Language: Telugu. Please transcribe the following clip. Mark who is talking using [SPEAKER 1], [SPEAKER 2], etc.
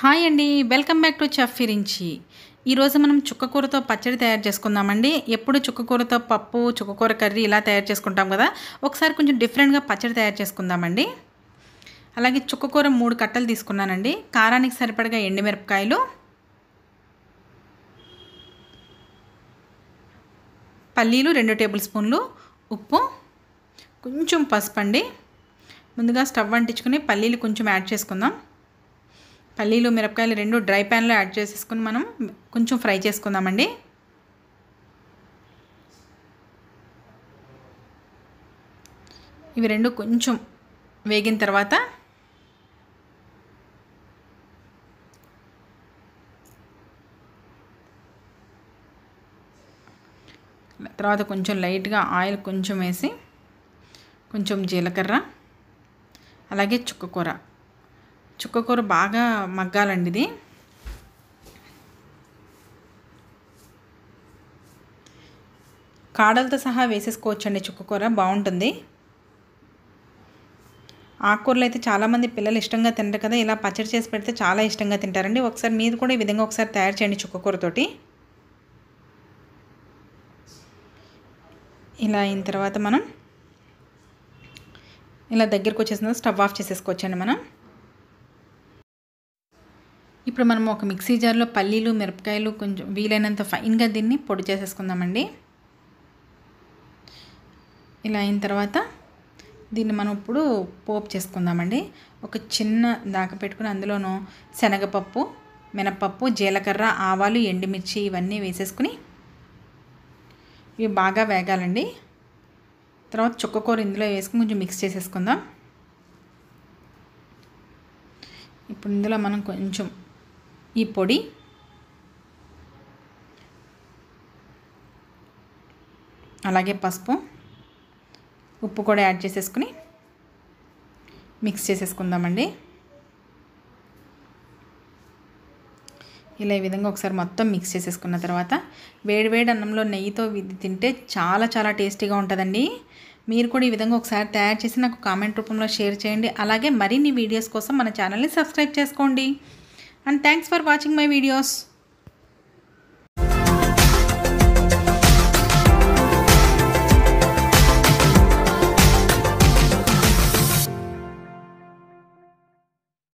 [SPEAKER 1] హాయ్ అండి వెల్కమ్ బ్యాక్ టు చెఫ్ ఫిరించి ఈరోజు మనం చుక్కకూరతో పచ్చడి తయారు చేసుకుందామండి ఎప్పుడు చుక్కకూరతో పప్పు చుక్కకూర కర్రీ ఇలా తయారు చేసుకుంటాం కదా ఒకసారి కొంచెం డిఫరెంట్గా పచ్చడి తయారు చేసుకుందామండి అలాగే చుక్కకూర మూడు కట్టలు తీసుకున్నానండి కారానికి సరిపడగా ఎండుమిరపకాయలు పల్లీలు రెండు టేబుల్ స్పూన్లు ఉప్పు కొంచెం పసుపు అండి ముందుగా స్టవ్ అంటించుకుని పల్లీలు కొంచెం యాడ్ చేసుకుందాం పల్లీలు మిరపకాయలు రెండు డ్రై ప్యాన్లో యాడ్ చేసేసుకుని మనం కొంచెం ఫ్రై చేసుకుందామండి ఇవి రెండు కొంచెం వేగిన తర్వాత తర్వాత కొంచెం లైట్గా ఆయిల్ కొంచెం వేసి కొంచెం జీలకర్ర అలాగే చుక్కకూర చుక్కకూర బాగా మగ్గాలండి ఇది కాడలతో సహా వేసేసుకోవచ్చండి చుక్కకూర బాగుంటుంది ఆకుకూరలు అయితే చాలామంది పిల్లలు ఇష్టంగా తింటారు కదా ఇలా పచ్చడి చేసి పెడితే చాలా ఇష్టంగా తింటారండి ఒకసారి మీరు కూడా ఈ విధంగా ఒకసారి తయారు చేయండి చుక్కకూరతోటి ఇలా అయిన తర్వాత మనం ఇలా దగ్గరకు వచ్చేసిన స్టవ్ ఆఫ్ చేసేసుకోవచ్చండి మనం ఇప్పుడు మనం ఒక మిక్సీ జార్లో పల్లీలు మిరపకాయలు కొంచెం వీలైనంత ఫైన్గా దీన్ని పొడి చేసేసుకుందామండి ఇలా అయిన తర్వాత దీన్ని మనం ఇప్పుడు పోపు చేసుకుందామండి ఒక చిన్న దాక పెట్టుకుని అందులోనూ శనగపప్పు మినపప్పు జీలకర్ర ఆవాలు ఎండుమిర్చి ఇవన్నీ వేసేసుకుని ఇవి బాగా వేగాలండి తర్వాత చుక్కకూర ఇందులో వేసుకుని కొంచెం మిక్స్ చేసేసుకుందాం ఇప్పుడు ఇందులో మనం కొంచెం ఈ పొడి అలాగే పసుపు ఉప్పు కూడా యాడ్ చేసేసుకుని మిక్స్ చేసేసుకుందామండి ఇలా ఈ విధంగా ఒకసారి మొత్తం మిక్స్ చేసేసుకున్న తర్వాత వేడివేడి అన్నంలో నెయ్యితో ఇది తింటే చాలా చాలా టేస్టీగా ఉంటుందండి మీరు కూడా ఈ విధంగా ఒకసారి తయారు చేసి నాకు కామెంట్ రూపంలో షేర్ చేయండి అలాగే మరిన్ని వీడియోస్ కోసం మన ఛానల్ని సబ్స్క్రైబ్ చేసుకోండి and thanks for watching my videos.